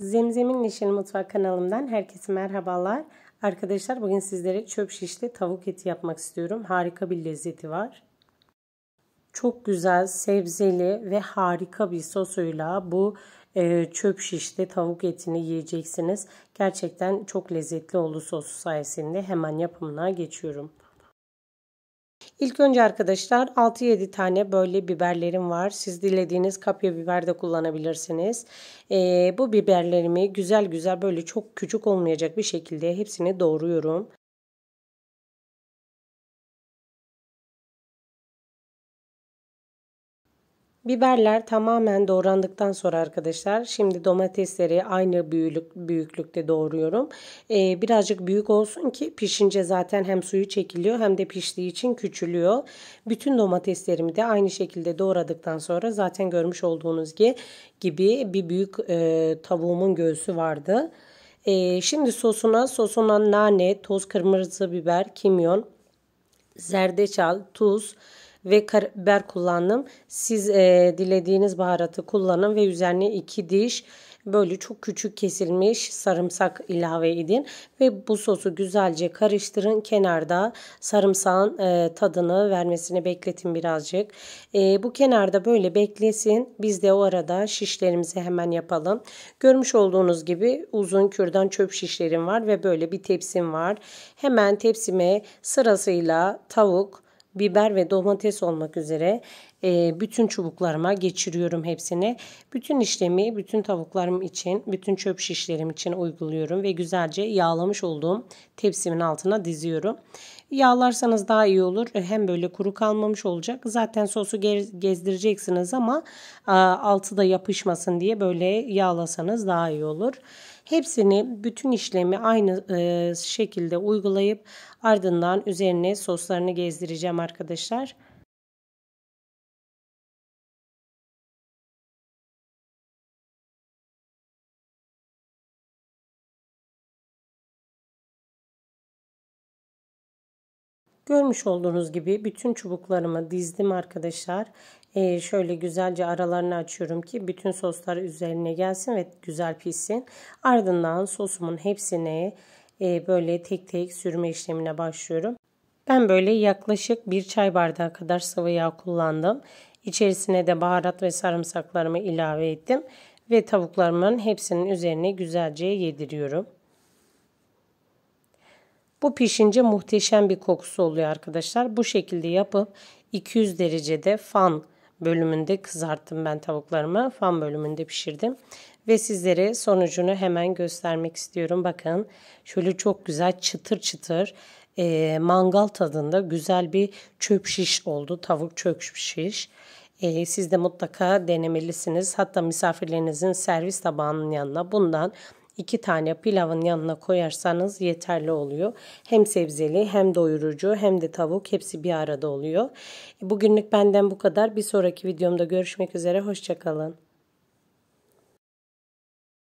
Zemzem'in Neşeli Mutfak kanalımdan herkese merhabalar. Arkadaşlar bugün sizlere çöp şişli tavuk eti yapmak istiyorum. Harika bir lezzeti var. Çok güzel, sebzeli ve harika bir sosuyla bu e, çöp şişli tavuk etini yiyeceksiniz. Gerçekten çok lezzetli oldu sosu sayesinde hemen yapımına geçiyorum. İlk önce arkadaşlar 6-7 tane böyle biberlerim var. Siz dilediğiniz kapya biber de kullanabilirsiniz. Ee, bu biberlerimi güzel güzel böyle çok küçük olmayacak bir şekilde hepsini doğruyorum. Biberler tamamen doğrandıktan sonra arkadaşlar şimdi domatesleri aynı büyüklük, büyüklükte doğruyorum. Ee, birazcık büyük olsun ki pişince zaten hem suyu çekiliyor hem de piştiği için küçülüyor. Bütün domateslerimi de aynı şekilde doğradıktan sonra zaten görmüş olduğunuz gibi bir büyük e, tavuğumun göğsü vardı. E, şimdi sosuna sosuna nane, toz kırmızı biber, kimyon, zerdeçal, tuz ve karabiber kullandım. Siz e, dilediğiniz baharatı kullanın ve üzerine 2 diş böyle çok küçük kesilmiş sarımsak ilave edin ve bu sosu güzelce karıştırın. Kenarda sarımsağın e, tadını vermesini bekletin birazcık. E, bu kenarda böyle beklesin. Biz de o arada şişlerimizi hemen yapalım. Görmüş olduğunuz gibi uzun kürdan çöp şişlerim var ve böyle bir tepsim var. Hemen tepsime sırasıyla tavuk, biber ve domates olmak üzere ee, bütün çubuklarıma geçiriyorum hepsini. Bütün işlemi bütün tavuklarım için, bütün çöp şişlerim için uyguluyorum ve güzelce yağlamış olduğum tepsimin altına diziyorum. Yağlarsanız daha iyi olur. E, hem böyle kuru kalmamış olacak. Zaten sosu gezdireceksiniz ama e, altı da yapışmasın diye böyle yağlasanız daha iyi olur. Hepsini bütün işlemi aynı e, şekilde uygulayıp ardından üzerine soslarını gezdireceğim arkadaşlar. Görmüş olduğunuz gibi bütün çubuklarımı dizdim arkadaşlar. Ee, şöyle güzelce aralarını açıyorum ki bütün soslar üzerine gelsin ve güzel pişsin. Ardından sosumun hepsini e, böyle tek tek sürme işlemine başlıyorum. Ben böyle yaklaşık bir çay bardağı kadar sıvı yağ kullandım. İçerisine de baharat ve sarımsaklarımı ilave ettim. Ve tavuklarımın hepsinin üzerine güzelce yediriyorum. Bu pişince muhteşem bir kokusu oluyor arkadaşlar. Bu şekilde yapıp 200 derecede fan bölümünde kızarttım ben tavuklarımı. Fan bölümünde pişirdim. Ve sizlere sonucunu hemen göstermek istiyorum. Bakın şöyle çok güzel çıtır çıtır e, mangal tadında güzel bir çöp şiş oldu. Tavuk çöp şiş. E, siz de mutlaka denemelisiniz. Hatta misafirlerinizin servis tabağının yanına bundan iki tane pilavın yanına koyarsanız yeterli oluyor. Hem sebzeli hem doyurucu hem de tavuk hepsi bir arada oluyor. Bugünlük benden bu kadar. Bir sonraki videomda görüşmek üzere. Hoşçakalın.